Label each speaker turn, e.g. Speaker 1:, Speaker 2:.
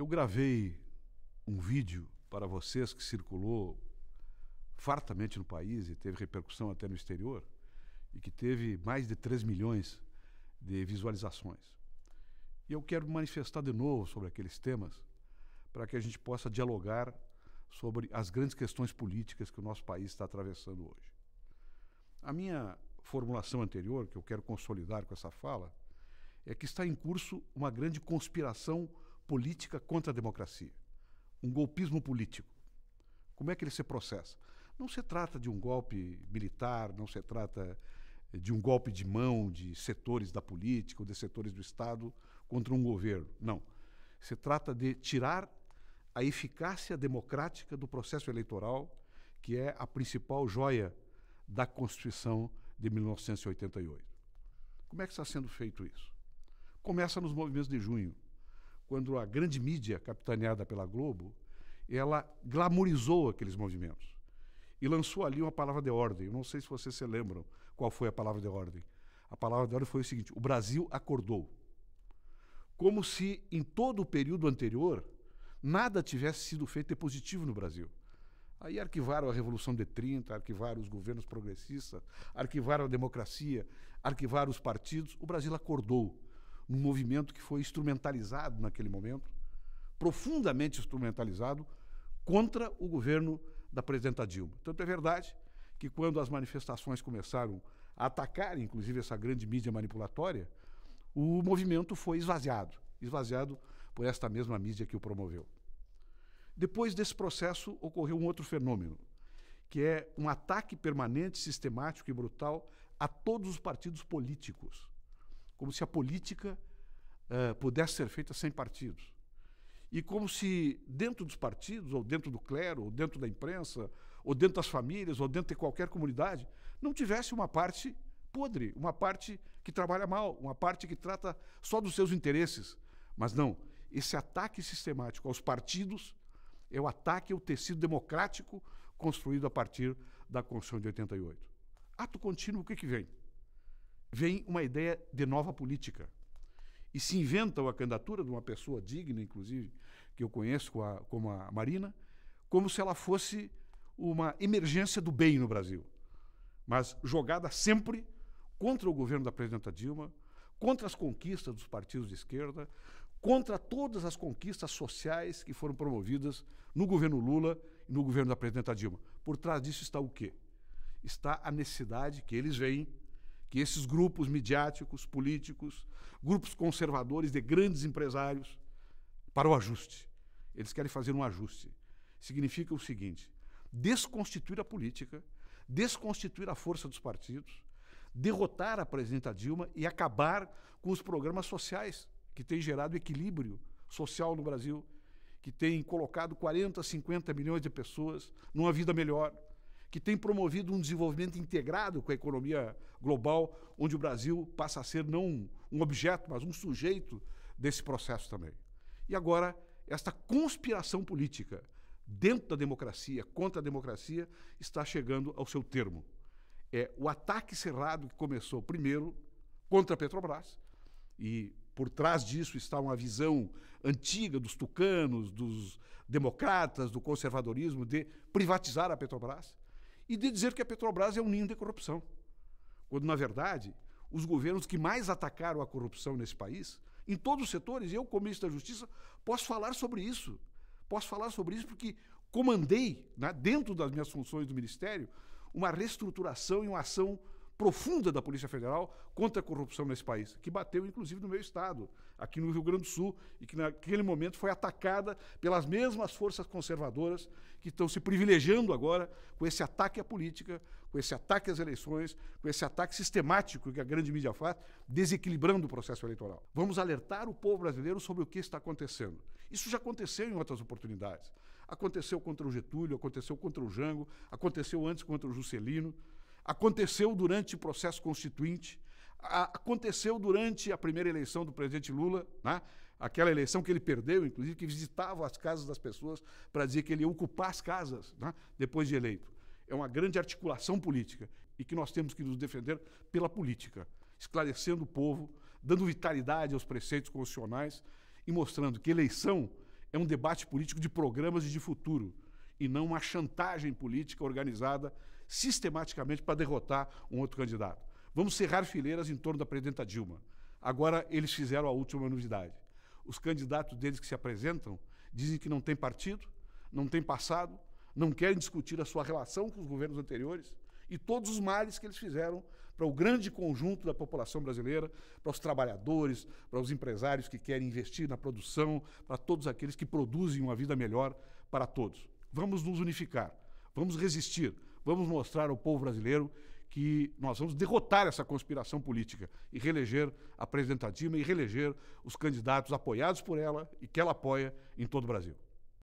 Speaker 1: Eu gravei um vídeo para vocês que circulou fartamente no país e teve repercussão até no exterior e que teve mais de 3 milhões de visualizações. E eu quero manifestar de novo sobre aqueles temas para que a gente possa dialogar sobre as grandes questões políticas que o nosso país está atravessando hoje. A minha formulação anterior, que eu quero consolidar com essa fala, é que está em curso uma grande conspiração política contra a democracia, um golpismo político. Como é que ele se processa? Não se trata de um golpe militar, não se trata de um golpe de mão de setores da política ou de setores do Estado contra um governo. Não. Se trata de tirar a eficácia democrática do processo eleitoral, que é a principal joia da Constituição de 1988. Como é que está sendo feito isso? Começa nos movimentos de junho, quando a grande mídia, capitaneada pela Globo, ela glamorizou aqueles movimentos e lançou ali uma palavra de ordem. Eu não sei se vocês se lembram qual foi a palavra de ordem. A palavra de ordem foi o seguinte: o Brasil acordou. Como se em todo o período anterior nada tivesse sido feito de positivo no Brasil. Aí arquivaram a Revolução de 30, arquivaram os governos progressistas, arquivaram a democracia, arquivaram os partidos. O Brasil acordou um movimento que foi instrumentalizado naquele momento, profundamente instrumentalizado, contra o governo da presidenta Dilma. Tanto é verdade que quando as manifestações começaram a atacar, inclusive, essa grande mídia manipulatória, o movimento foi esvaziado esvaziado por esta mesma mídia que o promoveu. Depois desse processo, ocorreu um outro fenômeno, que é um ataque permanente, sistemático e brutal a todos os partidos políticos como se a política uh, pudesse ser feita sem partidos. E como se dentro dos partidos, ou dentro do clero, ou dentro da imprensa, ou dentro das famílias, ou dentro de qualquer comunidade, não tivesse uma parte podre, uma parte que trabalha mal, uma parte que trata só dos seus interesses. Mas não, esse ataque sistemático aos partidos é o ataque ao tecido democrático construído a partir da Constituição de 88. Ato contínuo, o que, que vem? vem uma ideia de nova política. E se inventa a candidatura de uma pessoa digna, inclusive, que eu conheço como a Marina, como se ela fosse uma emergência do bem no Brasil. Mas jogada sempre contra o governo da presidenta Dilma, contra as conquistas dos partidos de esquerda, contra todas as conquistas sociais que foram promovidas no governo Lula e no governo da presidenta Dilma. Por trás disso está o quê? Está a necessidade que eles veem que esses grupos midiáticos, políticos, grupos conservadores de grandes empresários, para o ajuste. Eles querem fazer um ajuste. Significa o seguinte: desconstituir a política, desconstituir a força dos partidos, derrotar a presidenta Dilma e acabar com os programas sociais que têm gerado equilíbrio social no Brasil, que têm colocado 40, 50 milhões de pessoas numa vida melhor que tem promovido um desenvolvimento integrado com a economia global, onde o Brasil passa a ser não um objeto, mas um sujeito desse processo também. E agora, esta conspiração política dentro da democracia, contra a democracia, está chegando ao seu termo. É o ataque cerrado que começou primeiro contra a Petrobras, e por trás disso está uma visão antiga dos tucanos, dos democratas, do conservadorismo, de privatizar a Petrobras e de dizer que a Petrobras é um ninho de corrupção. Quando, na verdade, os governos que mais atacaram a corrupção nesse país, em todos os setores, e eu, como ministro da Justiça, posso falar sobre isso. Posso falar sobre isso porque comandei, né, dentro das minhas funções do Ministério, uma reestruturação e uma ação profunda da Polícia Federal contra a corrupção nesse país, que bateu inclusive no meu estado, aqui no Rio Grande do Sul, e que naquele momento foi atacada pelas mesmas forças conservadoras que estão se privilegiando agora com esse ataque à política, com esse ataque às eleições, com esse ataque sistemático que a grande mídia faz, desequilibrando o processo eleitoral. Vamos alertar o povo brasileiro sobre o que está acontecendo. Isso já aconteceu em outras oportunidades. Aconteceu contra o Getúlio, aconteceu contra o Jango, aconteceu antes contra o Juscelino. Aconteceu durante o processo constituinte, aconteceu durante a primeira eleição do presidente Lula, né? aquela eleição que ele perdeu, inclusive, que visitava as casas das pessoas para dizer que ele ia ocupar as casas né? depois de eleito. É uma grande articulação política e que nós temos que nos defender pela política, esclarecendo o povo, dando vitalidade aos preceitos constitucionais e mostrando que eleição é um debate político de programas e de futuro e não uma chantagem política organizada sistematicamente para derrotar um outro candidato. Vamos cerrar fileiras em torno da presidenta Dilma. Agora eles fizeram a última novidade. Os candidatos deles que se apresentam dizem que não tem partido, não tem passado, não querem discutir a sua relação com os governos anteriores e todos os males que eles fizeram para o grande conjunto da população brasileira, para os trabalhadores, para os empresários que querem investir na produção, para todos aqueles que produzem uma vida melhor para todos. Vamos nos unificar, vamos resistir, vamos mostrar ao povo brasileiro que nós vamos derrotar essa conspiração política e reeleger a presidenta Dilma e reeleger os candidatos apoiados por ela e que ela apoia em todo o Brasil.